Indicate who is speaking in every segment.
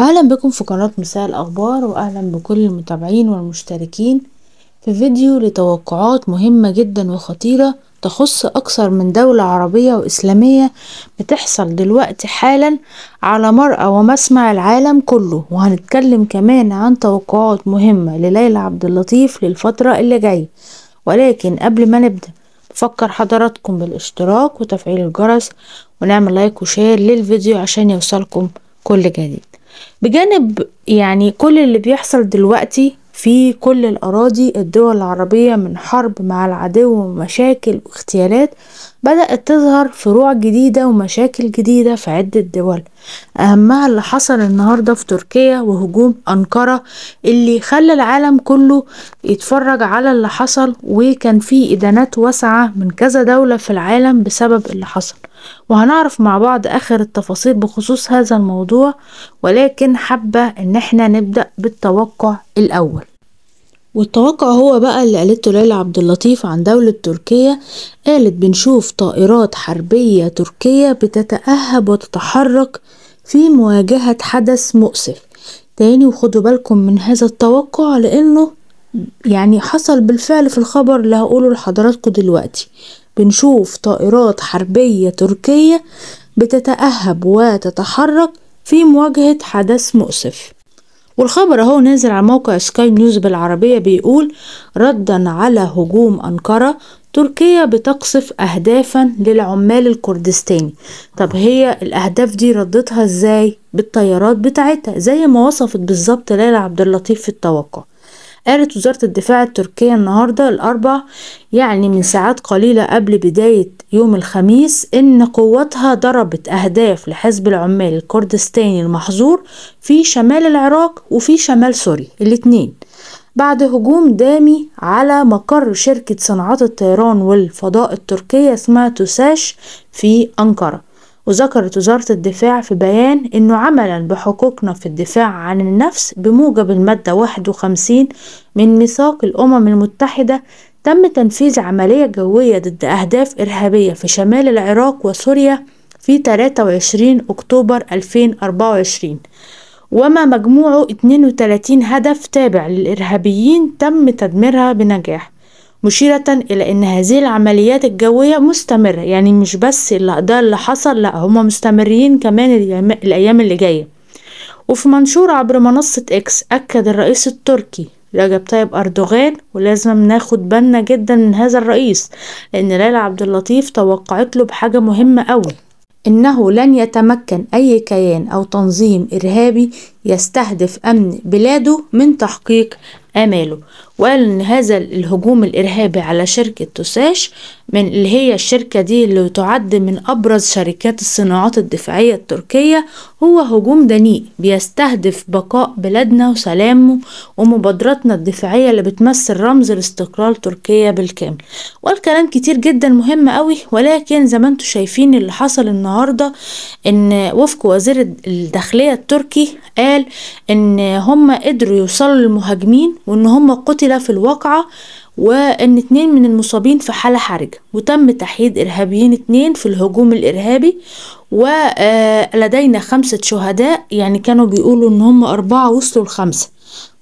Speaker 1: اهلا بكم في قناة مساء الاخبار واهلا بكل المتابعين والمشتركين في فيديو لتوقعات مهمة جدا وخطيرة تخص اكثر من دولة عربية واسلامية بتحصل دلوقتي حالا على مرأى ومسمع العالم كله وهنتكلم كمان عن توقعات مهمة لليلى عبد اللطيف للفترة اللي جاية ولكن قبل ما نبدأ فكر حضراتكم بالاشتراك وتفعيل الجرس ونعمل لايك وشير للفيديو عشان يوصلكم كل جديد بجانب يعني كل اللي بيحصل دلوقتي في كل الأراضي الدول العربية من حرب مع العدو ومشاكل واغتيالات بدأت تظهر فروع جديدة ومشاكل جديدة في عدة دول أهمها اللي حصل النهاردة في تركيا وهجوم أنقرة اللي خلى العالم كله يتفرج على اللي حصل وكان فيه إدانات واسعة من كذا دولة في العالم بسبب اللي حصل وهنعرف مع بعض اخر التفاصيل بخصوص هذا الموضوع ولكن حابة ان احنا نبدأ بالتوقع الاول والتوقع هو بقى اللي قالته ليلى عبد اللطيف عن دولة تركيا قالت بنشوف طائرات حربية تركية بتتأهب وتتحرك في مواجهة حدث مؤسف تاني وخدوا بالكم من هذا التوقع لأنه يعني حصل بالفعل في الخبر اللي هقوله لحضراتكم دلوقتي بنشوف طائرات حربية تركية بتتأهب وتتحرك في مواجهة حدث مؤسف والخبر اهو نازل على موقع سكاي نيوز بالعربية بيقول ردا على هجوم أنقرة تركيا بتقصف أهدافا للعمال الكردستاني طب هي الأهداف دي ردتها ازاي بالطيارات بتاعتها زي ما وصفت بالظبط ليلى عبد اللطيف في التوقع قالت وزارة الدفاع التركية النهاردة الأربع يعني من ساعات قليلة قبل بداية يوم الخميس إن قواتها ضربت أهداف لحزب العمال الكردستاني المحظور في شمال العراق وفي شمال سوريا الاتنين بعد هجوم دامي على مقر شركة صناعات الطيران والفضاء التركية اسمها توساش في أنقرة وذكرت وزارة الدفاع في بيان أنه عملا بحقوقنا في الدفاع عن النفس بموجب المادة 51 من ميثاق الأمم المتحدة تم تنفيذ عملية جوية ضد أهداف إرهابية في شمال العراق وسوريا في 23 أكتوبر 2024 وما مجموعه 32 هدف تابع للإرهابيين تم تدميرها بنجاح مشيرة إلى أن هذه العمليات الجوية مستمرة يعني مش بس اللي ده اللي حصل لا هما مستمرين كمان الأيام اللي جاية وفي منشور عبر منصة إكس أكد الرئيس التركي رجب طيب أردوغان ولازم ناخد بالنا جدا من هذا الرئيس لأن ليلى عبد اللطيف توقعت له بحاجة مهمة أوي إنه لن يتمكن أي كيان أو تنظيم إرهابي يستهدف أمن بلاده من تحقيق آماله وقال ان هذا الهجوم الارهابي على شركة توساش من اللي هي الشركة دي اللي تعد من ابرز شركات الصناعات الدفاعية التركية هو هجوم دنيء بيستهدف بقاء بلادنا وسلامه ومبادراتنا الدفاعية اللي بتمثل رمز الاستقرار تركيا بالكامل والكلام كتير جدا مهم قوي ولكن زي ما انتم شايفين اللي حصل النهاردة ان وفق وزير الداخلية التركي قال ان هم قدروا يوصلوا للمهاجمين وان هم قتل مشكلة في الواقعة وأن اتنين من المصابين في حالة حرجة وتم تحييد إرهابيين اتنين في الهجوم الإرهابي ولدينا خمسة شهداء يعني كانوا بيقولوا إن هم أربعة وصلوا لخمسة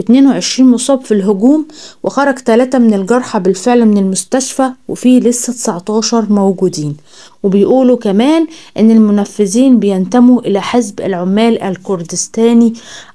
Speaker 1: اتنين 22 مصاب في الهجوم وخرج 3 من الجرحى بالفعل من المستشفى وفيه لسه 19 موجودين وبيقولوا كمان ان المنفذين بينتموا الى حزب العمال الكردستاني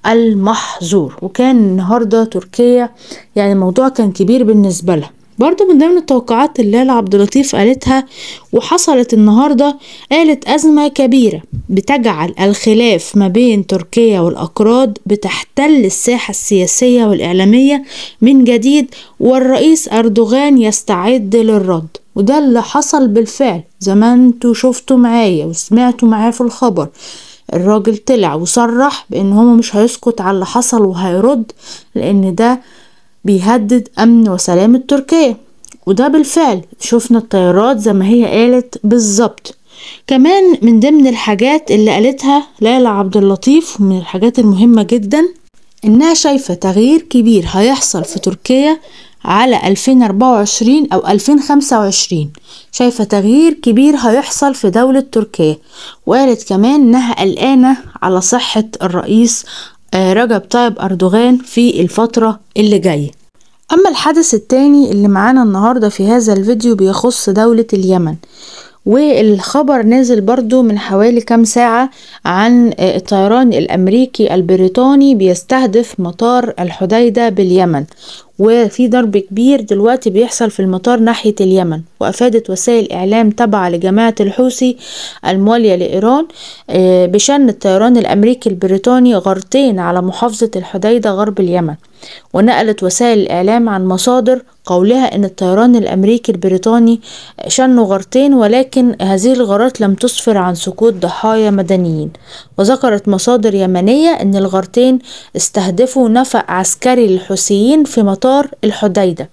Speaker 1: المحظور وكان النهارده تركيا يعني الموضوع كان كبير بالنسبه لها برضو من ضمن التوقعات اللي لالا عبد اللطيف قالتها وحصلت النهارده قالت أزمة كبيرة بتجعل الخلاف ما بين تركيا والأكراد بتحتل الساحة السياسية والإعلامية من جديد والرئيس أردوغان يستعد للرد وده اللي حصل بالفعل زي ما انتوا شفتوا معايا وسمعتوا معايا في الخبر الراجل طلع وصرح بان هو مش هيسكت على اللي حصل وهيرد لان ده بيهدد أمن وسلامة تركيا وده بالفعل شفنا الطيارات زي ما هي قالت بالظبط كمان من ضمن الحاجات اللي قالتها ليلى عبد اللطيف ومن الحاجات المهمة جدا إنها شايفة تغيير كبير هيحصل في تركيا على 2024 أو 2025 شايفة تغيير كبير هيحصل في دولة تركيا وقالت كمان إنها قلقانة على صحة الرئيس آه، رجب طيب أردوغان في الفترة اللي جاية أما الحدث التاني اللي معانا النهاردة في هذا الفيديو بيخص دولة اليمن والخبر نازل برضو من حوالي كام ساعة عن آه، الطيران الأمريكي البريطاني بيستهدف مطار الحديدة باليمن وفي ضرب كبير دلوقتي بيحصل في المطار ناحية اليمن وأفادت وسائل إعلام تابعة لجماعة الحوثي الموالية لإيران آه، بشن الطيران الأمريكي البريطاني غارتين على محافظة الحديدة غرب اليمن ونقلت وسائل الإعلام عن مصادر قولها أن الطيران الأمريكي البريطاني شن غارتين ولكن هذه الغارات لم تسفر عن سقوط ضحايا مدنيين وذكرت مصادر يمنية أن الغارتين استهدفوا نفق عسكري للحوثيين في مطار الحديدة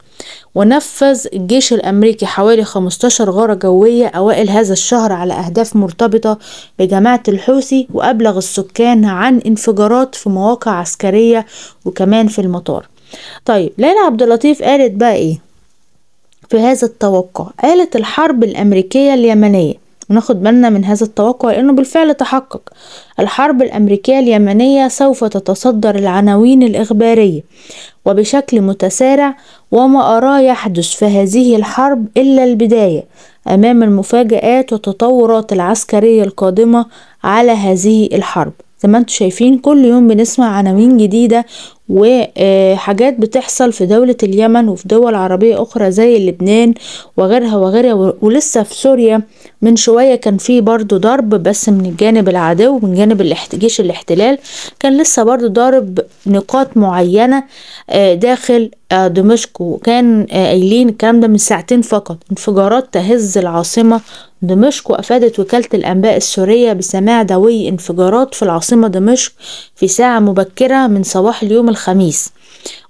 Speaker 1: ونفذ الجيش الأمريكي حوالي 15 غارة جوية أوائل هذا الشهر على أهداف مرتبطة بجماعة الحوثي وأبلغ السكان عن انفجارات في مواقع عسكرية وكمان في المطار طيب ليلى عبد اللطيف قالت بقى إيه في هذا التوقع قالت الحرب الأمريكية اليمنية وناخد بالنا من هذا التوقع لأنه بالفعل تحقق الحرب الأمريكية اليمنية سوف تتصدر العناوين الإخبارية وبشكل متسارع وما أراه يحدث في هذه الحرب إلا البداية أمام المفاجآت والتطورات العسكرية القادمة على هذه الحرب زي ما انتم شايفين كل يوم بنسمع عناوين جديدة وحاجات بتحصل في دولة اليمن وفي دول عربية أخرى زي لبنان وغيرها وغيرها ولسه في سوريا من شوية كان في برضو ضرب بس من الجانب العدو من جانب جيش الاحتلال كان لسه برضو ضارب نقاط معينة آه، داخل آه، دمشق وكان آه، قايلين الكلام ده من ساعتين فقط انفجارات تهز العاصمة دمشق وأفادت وكالة الأنباء السورية بسماع دوي انفجارات في العاصمة دمشق في ساعة مبكرة من صباح اليوم الخميس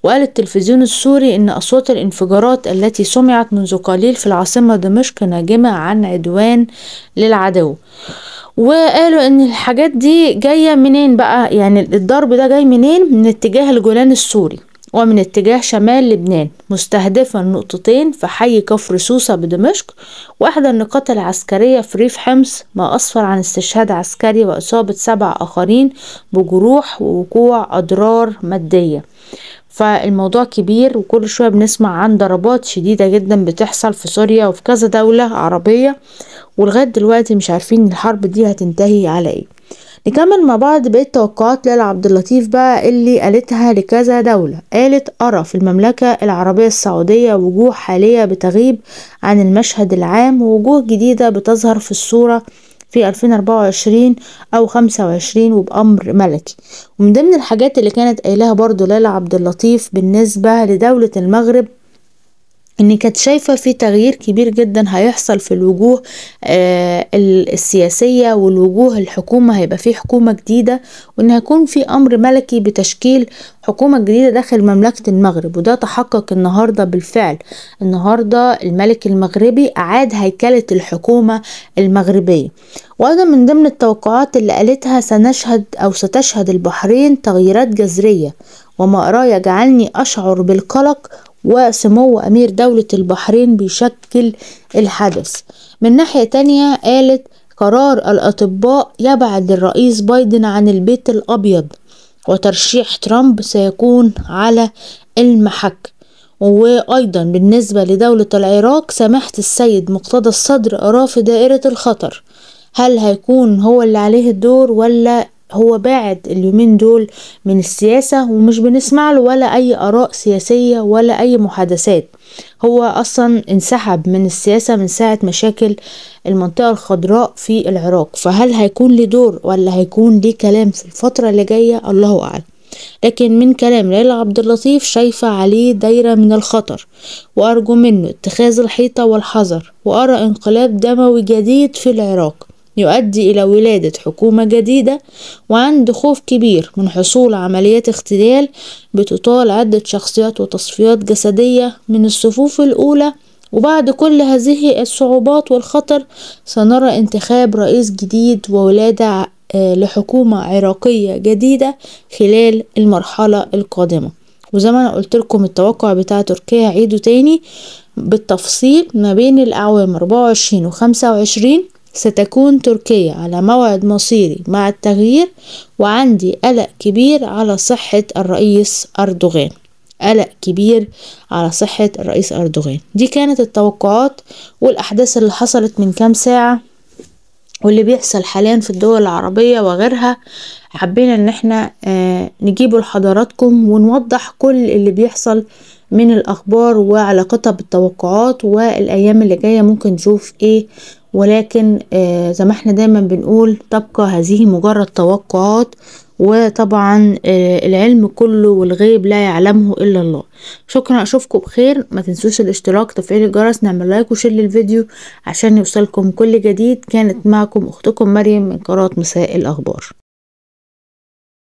Speaker 1: وقال التلفزيون السوري إن أصوات الانفجارات التي سمعت منذ قليل في العاصمة دمشق ناجمة عن عدوان للعدو وقالوا ان الحاجات دي جايه منين بقى يعني الضرب ده جاي منين من اتجاه الجولان السوري ومن اتجاه شمال لبنان مستهدفا نقطتين في حي كفر سوسة بدمشق وأحدى النقاط العسكرية في ريف حمص ما أسفر عن استشهاد عسكري وإصابة سبع آخرين بجروح ووقوع أضرار مادية فالموضوع كبير وكل شوية بنسمع عن ضربات شديدة جدا بتحصل في سوريا وفي كذا دولة عربية ولغاية دلوقتي مش عارفين الحرب دي هتنتهي على ايه نكمل مع بعض بقية توقعات ليلى عبد اللطيف بقى اللي قالتها لكذا دولة قالت أرى في المملكة العربية السعودية وجوه حالية بتغيب عن المشهد العام ووجوه جديدة بتظهر في الصورة في 2024 أو 25 وبأمر ملكي ومن ضمن الحاجات اللي كانت قايلها برضو ليلى عبد اللطيف بالنسبة لدولة المغرب اني كانت شايفه في تغيير كبير جدا هيحصل في الوجوه آه، السياسيه والوجوه الحكومه هيبقى في حكومه جديده وان هيكون في امر ملكي بتشكيل حكومه جديده داخل مملكه المغرب وده تحقق النهارده بالفعل النهارده الملك المغربي اعاد هيكله الحكومه المغربيه وايضا من ضمن التوقعات اللي قالتها سنشهد او ستشهد البحرين تغييرات جذريه وما أراه يجعلني أشعر بالقلق وسمو أمير دولة البحرين بيشكل الحدث من ناحية تانية قالت قرار الأطباء يبعد الرئيس بايدن عن البيت الأبيض وترشيح ترامب سيكون على المحك وأيضا بالنسبة لدولة العراق سمحت السيد مقتدى الصدر أراه في دائرة الخطر هل هيكون هو اللي عليه الدور ولا هو باعد اليومين دول من السياسة ومش بنسمع له ولا أي آراء سياسية ولا أي محادثات هو أصلا انسحب من السياسة من ساعة مشاكل المنطقة الخضراء في العراق فهل هيكون ليه دور ولا هيكون ليه كلام في الفترة اللي جاية الله أعلم لكن من كلام ليلى عبد اللطيف شايفة عليه دايرة من الخطر وأرجو منه اتخاذ الحيطة والحذر وأرى انقلاب دموي جديد في العراق يؤدي إلى ولادة حكومة جديدة وعند خوف كبير من حصول عمليات اغتيال بتطال عدة شخصيات وتصفيات جسدية من الصفوف الأولى وبعد كل هذه الصعوبات والخطر سنرى انتخاب رئيس جديد وولادة آه، لحكومة عراقية جديدة خلال المرحلة القادمة وزي ما انا قلت لكم التوقع بتاع تركيا عيده تاني بالتفصيل ما بين الاعوام 24 و 25 ستكون تركيا على موعد مصيري مع التغيير وعندي قلق كبير على صحة الرئيس أردوغان قلق كبير على صحة الرئيس أردوغان دي كانت التوقعات والأحداث اللي حصلت من كام ساعة واللي بيحصل حاليا في الدول العربية وغيرها حبينا ان احنا آه، نجيبه لحضراتكم ونوضح كل اللي بيحصل من الاخبار وعلاقتها بالتوقعات والايام اللي جايه ممكن نشوف ايه ولكن آه زي ما احنا دايما بنقول تبقى هذه مجرد توقعات وطبعا آه العلم كله والغيب لا يعلمه الا الله شكرا اشوفكم بخير ما تنسوش الاشتراك تفعيل الجرس نعمل لايك وشير للفيديو عشان يوصلكم كل جديد كانت معكم اختكم مريم من قناه مساء الاخبار